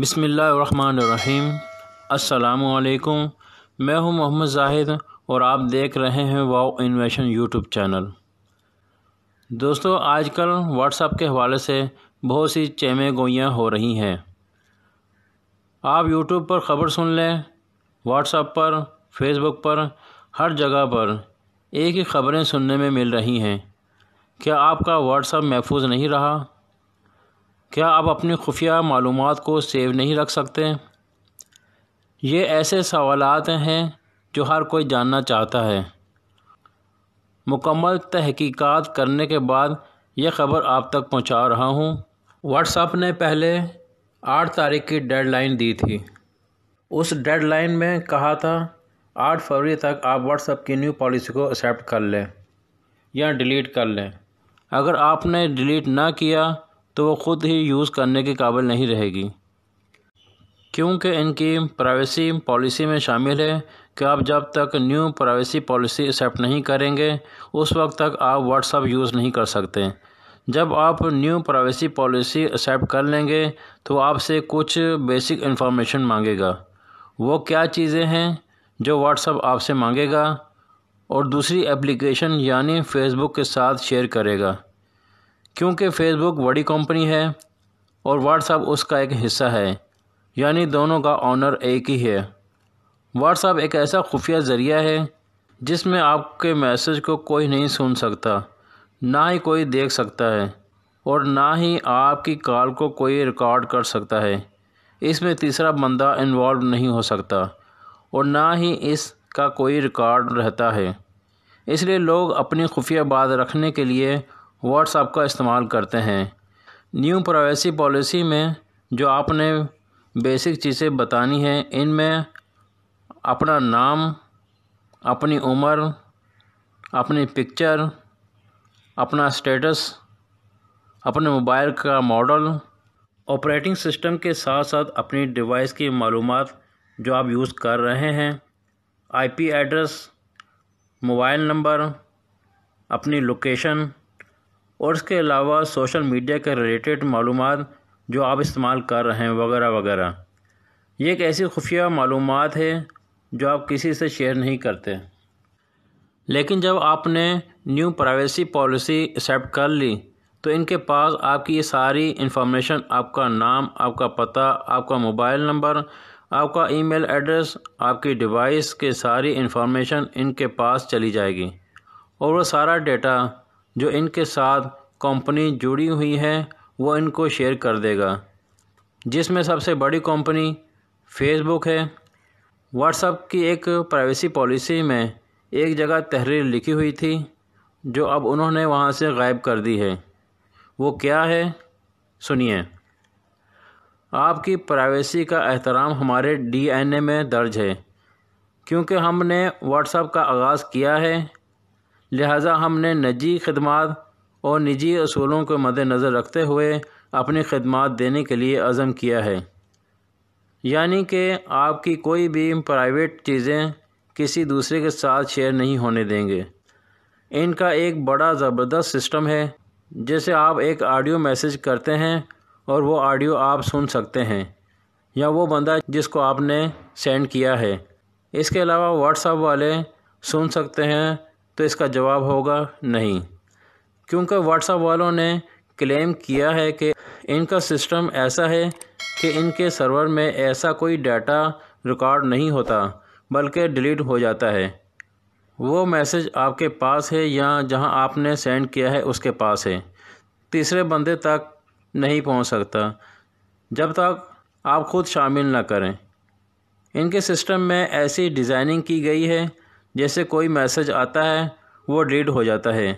बसमीम् अल्लाम मैं हूं मोहम्मद जाहिद और आप देख रहे हैं वाओ इन्वेशन यूट्यूब चैनल दोस्तों आजकल व्हाट्सएप के हवाले से बहुत सी चेमे गोइयाँ हो रही हैं आप यूट्यूब पर ख़बर सुन लें व्हाट्सएप पर फेसबुक पर हर जगह पर एक ही ख़बरें सुनने में मिल रही हैं क्या आपका व्हाट्सएप महफूज नहीं रहा क्या आप अपनी खुफिया मालूम को सेव नहीं रख सकते ये ऐसे सवाल हैं जो हर कोई जानना चाहता है मुकम्मल तहकीकात करने के बाद यह खबर आप तक पहुंचा रहा हूं। व्हाट्सएप ने पहले आठ तारीख की डेडलाइन दी थी उस डेडलाइन में कहा था आठ फरवरी तक आप व्हाट्सएप की न्यू पॉलिसी को एक्सेप्ट कर लें या डिलीट कर लें अगर आपने डिलीट ना किया तो वो ख़ुद ही यूज़ करने के काबिल नहीं रहेगी क्योंकि इनकी प्राइवेसी पॉलिसी में शामिल है कि आप जब तक न्यू प्राइवेसी पॉलिसी एक्सेप्ट नहीं करेंगे उस वक्त तक आप व्हाट्सअप यूज़ नहीं कर सकते जब आप न्यू प्राइवेसी पॉलिसी एक्सेप्ट कर लेंगे तो आपसे कुछ बेसिक इन्फॉर्मेशन मांगेगा वो क्या चीज़ें हैं जो व्हाट्सअप आपसे मांगेगा और दूसरी एप्लीकेशन यानी फ़ेसबुक के साथ शेयर करेगा क्योंकि फेसबुक बड़ी कंपनी है और व्हाट्सएप उसका एक हिस्सा है यानी दोनों का ऑनर एक ही है व्हाट्सएप एक ऐसा खुफिया ज़रिया है जिसमें आपके मैसेज को कोई नहीं सुन सकता ना ही कोई देख सकता है और ना ही आपकी कॉल को कोई रिकॉर्ड कर सकता है इसमें तीसरा बंदा इन्वॉल्व नहीं हो सकता और ना ही इसका कोई रिकॉर्ड रहता है इसलिए लोग अपनी खुफिया बात रखने के लिए व्हाट्सअप का इस्तेमाल करते हैं न्यू प्राइवेसी पॉलिसी में जो आपने बेसिक चीज़ें बतानी हैं इनमें अपना नाम अपनी उम्र अपनी पिक्चर अपना स्टेटस अपने मोबाइल का मॉडल ऑपरेटिंग सिस्टम के साथ साथ अपनी डिवाइस की मालूम जो आप यूज़ कर रहे हैं आईपी एड्रेस मोबाइल नंबर अपनी लोकेशन और इसके अलावा सोशल मीडिया के रिलेटेड मालूम जो आप इस्तेमाल कर रहे हैं वगैरह वगैरह ये एक ऐसी खुफिया मालूम है जो आप किसी से शेयर नहीं करते लेकिन जब आपने न्यू प्राइवेसी पॉलिसी एक्सेप्ट कर ली तो इनके पास आपकी ये सारी इन्फॉर्मेशन आपका नाम आपका पता आपका मोबाइल नंबर आपका ईमेल एड्रेस आपकी डिवाइस के सारी इन्फॉर्मेशन इनके पास चली जाएगी और वो सारा डेटा जो इनके साथ कंपनी जुड़ी हुई है वो इनको शेयर कर देगा जिसमें सबसे बड़ी कंपनी फेसबुक है व्हाट्सएप की एक प्राइवेसी पॉलिसी में एक जगह तहरीर लिखी हुई थी जो अब उन्होंने वहाँ से गायब कर दी है वो क्या है सुनिए आपकी प्राइवेसी का एहतराम हमारे डीएनए में दर्ज है क्योंकि हमने व्हाट्सएप का आगाज़ किया है लिहाजा हमने निजी खदमात और निजी असूलों को मद्नज़र रखते हुए अपनी खदमात देने के लिए आज़म किया है यानी कि आपकी कोई भी प्राइवेट चीज़ें किसी दूसरे के साथ शेयर नहीं होने देंगे इनका एक बड़ा ज़बरदस्त सिस्टम है जैसे आप एक ऑडियो मैसेज करते हैं और वो ऑडियो आप सुन सकते हैं या वो बंदा जिसको आपने सेंड किया है इसके अलावा व्हाट्सअप वाले सुन सकते हैं तो इसका जवाब होगा नहीं क्योंकि व्हाट्सएप वालों ने क्लेम किया है कि इनका सिस्टम ऐसा है कि इनके सर्वर में ऐसा कोई डाटा रिकॉर्ड नहीं होता बल्कि डिलीट हो जाता है वो मैसेज आपके पास है या जहां आपने सेंड किया है उसके पास है तीसरे बंदे तक नहीं पहुंच सकता जब तक आप खुद शामिल ना करें इनके सिस्टम में ऐसी डिज़ाइनिंग की गई है जैसे कोई मैसेज आता है वो डिलीट हो जाता है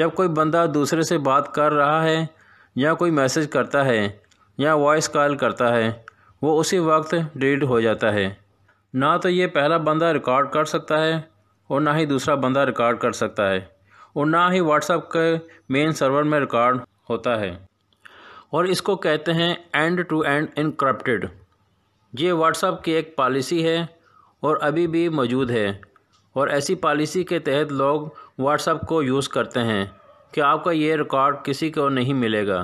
जब कोई बंदा दूसरे से बात कर रहा है या कोई मैसेज करता है या वॉइस कॉल करता है वो उसी वक्त डिलीट हो जाता है ना तो ये पहला बंदा रिकॉर्ड कर सकता है और ना ही दूसरा बंदा रिकॉर्ड कर सकता है और ना ही व्हाट्सअप के मेन सर्वर में रिकॉर्ड होता है और इसको कहते हैं एंड टू एंड इनक्रप्टेड ये व्हाट्सअप की एक पॉलिसी है और अभी भी मौजूद है और ऐसी पॉलिसी के तहत लोग व्हाट्सएप को यूज़ करते हैं कि आपका ये रिकॉर्ड किसी को नहीं मिलेगा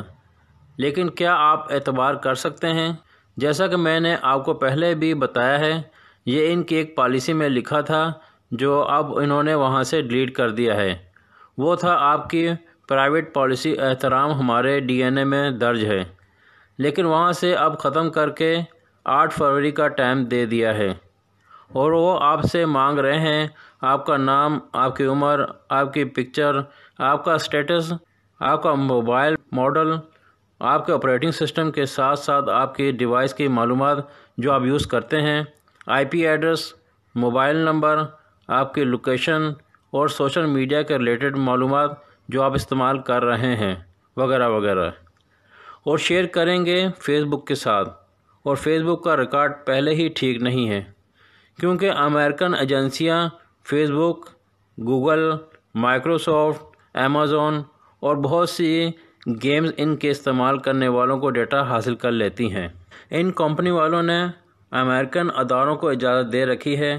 लेकिन क्या आप एतबार कर सकते हैं जैसा कि मैंने आपको पहले भी बताया है ये इनकी एक पॉलिसी में लिखा था जो अब इन्होंने वहाँ से डिलीट कर दिया है वो था आपकी प्राइवेट पॉलिसी एहतराम हमारे डीएनए में दर्ज है लेकिन वहाँ से अब ख़त्म करके आठ फरवरी का टाइम दे दिया है और वो आपसे मांग रहे हैं आपका नाम आपकी उम्र आपकी पिक्चर आपका स्टेटस आपका मोबाइल मॉडल आपके ऑपरेटिंग सिस्टम के साथ साथ आपके डिवाइस की मालूम जो आप यूज़ करते हैं आईपी एड्रेस मोबाइल नंबर आपकी लोकेशन और सोशल मीडिया के रिलेटेड मालूम जो आप इस्तेमाल कर रहे हैं वगैरह वगैरह और शेयर करेंगे फेसबुक के साथ और फेसबुक का रिकॉर्ड पहले ही ठीक नहीं है क्योंकि अमेरिकन एजेंसियां फेसबुक गूगल माइक्रोसॉफ्ट अमेज़ोन और बहुत सी गेम्स इनके इस्तेमाल करने वालों को डेटा हासिल कर लेती हैं इन कंपनी वालों ने अमेरिकन अदारों को इजाज़त दे रखी है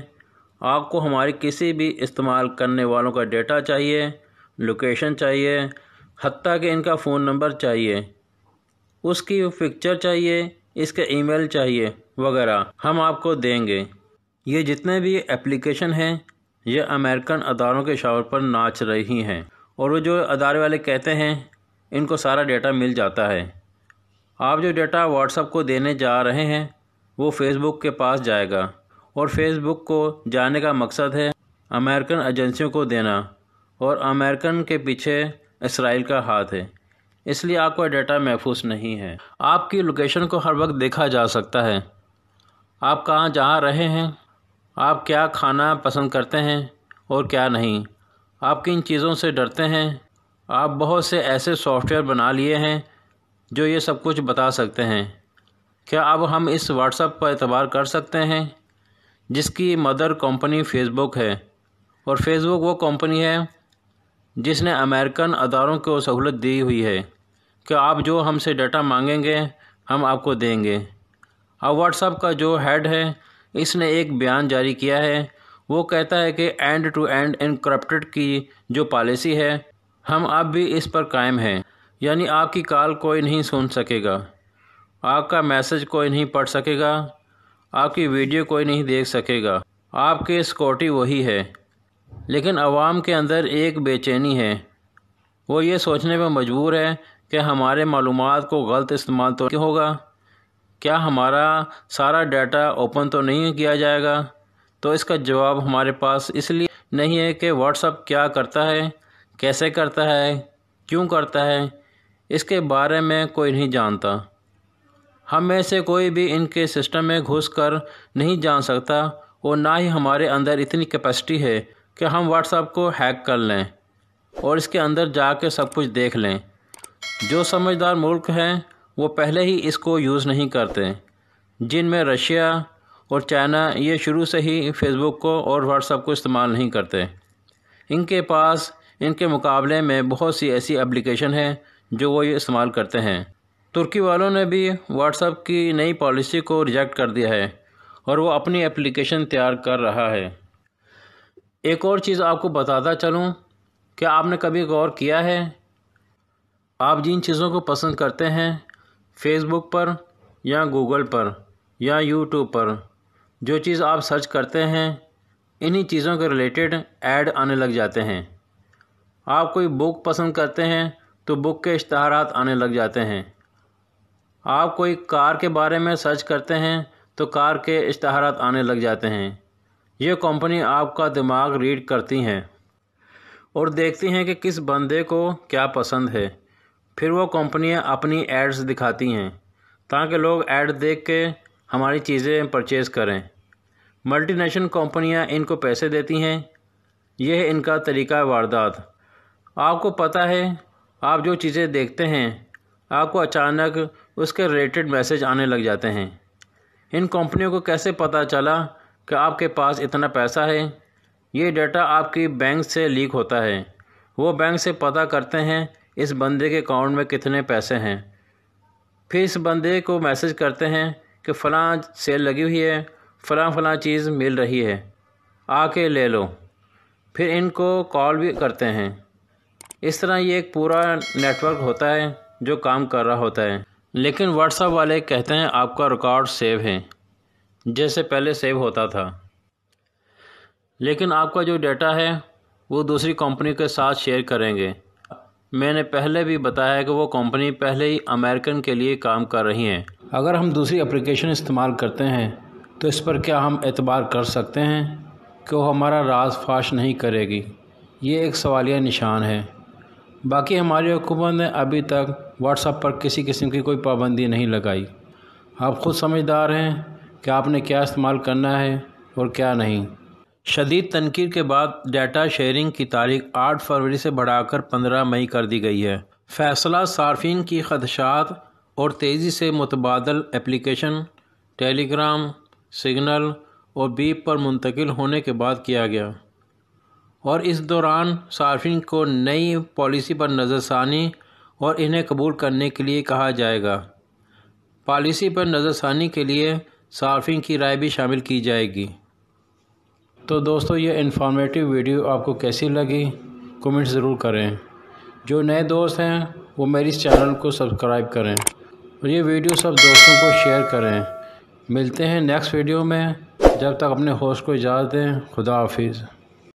आपको हमारी किसी भी इस्तेमाल करने वालों का डेटा चाहिए लोकेशन चाहिए हती कि इनका फ़ोन नंबर चाहिए उसकी पिक्चर चाहिए इसका ईमेल चाहिए वगैरह हम आपको देंगे ये जितने भी एप्लीकेशन हैं ये अमेरिकन अदारों के शावर पर नाच रही हैं और वो जो अदारे वाले कहते हैं इनको सारा डेटा मिल जाता है आप जो डेटा व्हाट्सअप को देने जा रहे हैं वो फेसबुक के पास जाएगा और फेसबुक को जाने का मकसद है अमेरिकन एजेंसियों को देना और अमेरिकन के पीछे इसराइल का हाथ है इसलिए आपका डाटा महफूज नहीं है आपकी लोकेशन को हर वक्त देखा जा सकता है आप कहाँ जा रहे हैं आप क्या खाना पसंद करते हैं और क्या नहीं आप किन चीज़ों से डरते हैं आप बहुत से ऐसे सॉफ्टवेयर बना लिए हैं जो ये सब कुछ बता सकते हैं क्या अब हम इस व्हाट्सएप पर एतबार कर सकते हैं जिसकी मदर कंपनी फेसबुक है और फेसबुक वो कंपनी है जिसने अमेरिकन अदारों को सहूलत दी हुई है कि आप जो हमसे डाटा मांगेंगे हम आपको देंगे अब व्हाट्सएप का जो हेड है इसने एक बयान जारी किया है वो कहता है कि एंड टू एंड इनक्रप्टेड की जो पॉलिसी है हम अब भी इस पर कायम हैं यानी आपकी कॉल कोई नहीं सुन सकेगा आपका मैसेज कोई नहीं पढ़ सकेगा आपकी वीडियो कोई नहीं देख सकेगा आपके सिक्योरिटी वही है लेकिन आवाम के अंदर एक बेचैनी है वो ये सोचने पर मजबूर है कि हमारे मालूम को गलत इस्तेमाल तो होगा क्या हमारा सारा डाटा ओपन तो नहीं किया जाएगा तो इसका जवाब हमारे पास इसलिए नहीं है कि व्हाट्सअप क्या करता है कैसे करता है क्यों करता है इसके बारे में कोई नहीं जानता हम में से कोई भी इनके सिस्टम में घुस कर नहीं जान सकता और ना ही हमारे अंदर इतनी कैपेसिटी है कि हम व्हाट्सअप को हैक कर लें और इसके अंदर जा कर सब कुछ देख लें जो समझदार मुल्क हैं वो पहले ही इसको यूज़ नहीं करते जिनमें रशिया और चाइना ये शुरू से ही फेसबुक को और व्हाट्सएप को इस्तेमाल नहीं करते इनके पास इनके मुकाबले में बहुत सी ऐसी एप्लीकेशन हैं जो वो ये इस्तेमाल करते हैं तुर्की वालों ने भी व्हाट्सएप की नई पॉलिसी को रिजेक्ट कर दिया है और वो अपनी एप्लीकेशन तैयार कर रहा है एक और चीज़ आपको बताता चलूँ क्या आपने कभी गौर किया है आप जिन चीज़ों को पसंद करते हैं फेसबुक पर या गूगल पर या यूट्यूब पर जो चीज़ आप सर्च करते हैं इन्हीं चीज़ों के रिलेटेड ऐड आने लग जाते हैं आप कोई बुक पसंद करते हैं तो बुक के इश्तहारात आने लग जाते हैं आप कोई कार के बारे में सर्च करते हैं तो कार के इश्तहारात आने लग जाते हैं ये कंपनी आपका दिमाग रीड करती हैं और देखती हैं कि किस बंदे को क्या पसंद है फिर वो कंपनियाँ अपनी एड्स दिखाती हैं ताकि लोग ऐड देख के हमारी चीज़ें परचेज़ करें मल्टीनेशनल कंपनियाँ इनको पैसे देती हैं यह इनका तरीका वारदात आपको पता है आप जो चीज़ें देखते हैं आपको अचानक उसके रिलेटेड मैसेज आने लग जाते हैं इन कंपनियों को कैसे पता चला कि आपके पास इतना पैसा है ये डाटा आपकी बैंक से लीक होता है वो बैंक से पता करते हैं इस बंदे के अकाउंट में कितने पैसे हैं फिर इस बंदे को मैसेज करते हैं कि फ़लाँ सेल लगी हुई है फ़लाँ फ़लाँ चीज़ मिल रही है आके ले लो फिर इनको कॉल भी करते हैं इस तरह ये एक पूरा नेटवर्क होता है जो काम कर रहा होता है लेकिन व्हाट्सअप वाले कहते हैं आपका रिकॉर्ड सेव है जैसे पहले सेव होता था लेकिन आपका जो डेटा है वो दूसरी कंपनी के साथ शेयर करेंगे मैंने पहले भी बताया कि वो कंपनी पहले ही अमेरिकन के लिए काम कर रही हैं अगर हम दूसरी एप्लीकेशन इस्तेमाल करते हैं तो इस पर क्या हम एतबार कर सकते हैं कि वो हमारा राज फाश नहीं करेगी ये एक सवालिया निशान है बाकी हमारी हुकूमत ने अभी तक व्हाट्सएप पर किसी किस्म की कोई पाबंदी नहीं लगाई आप ख़ुद समझदार हैं कि आपने क्या इस्तेमाल करना है और क्या नहीं शदीद तनकीर के बाद डाटा शेयरिंग की तारीख आठ फरवरी से बढ़ाकर पंद्रह मई कर दी गई है फैसला सार्फिन की खदशात और तेज़ी से मुतबादल एप्लीकेशन टेलीग्राम सिग्नल और बीप पर मुंतकिल होने के बाद किया गया और इस दौरान सार्फिन को नई पॉलिसी पर नज़रसानी और इन्हें कबूल करने के लिए कहा जाएगा पॉलिसी पर नज़रसानी के लिए सार्फिन की राय भी शामिल की जाएगी तो दोस्तों ये इन्फॉर्मेटिव वीडियो आपको कैसी लगी कमेंट ज़रूर करें जो नए दोस्त हैं वो मेरे इस चैनल को सब्सक्राइब करें और ये वीडियो सब दोस्तों को शेयर करें मिलते हैं नेक्स्ट वीडियो में जब तक अपने होस्ट को इजाज़त दें खुदा हाफिज़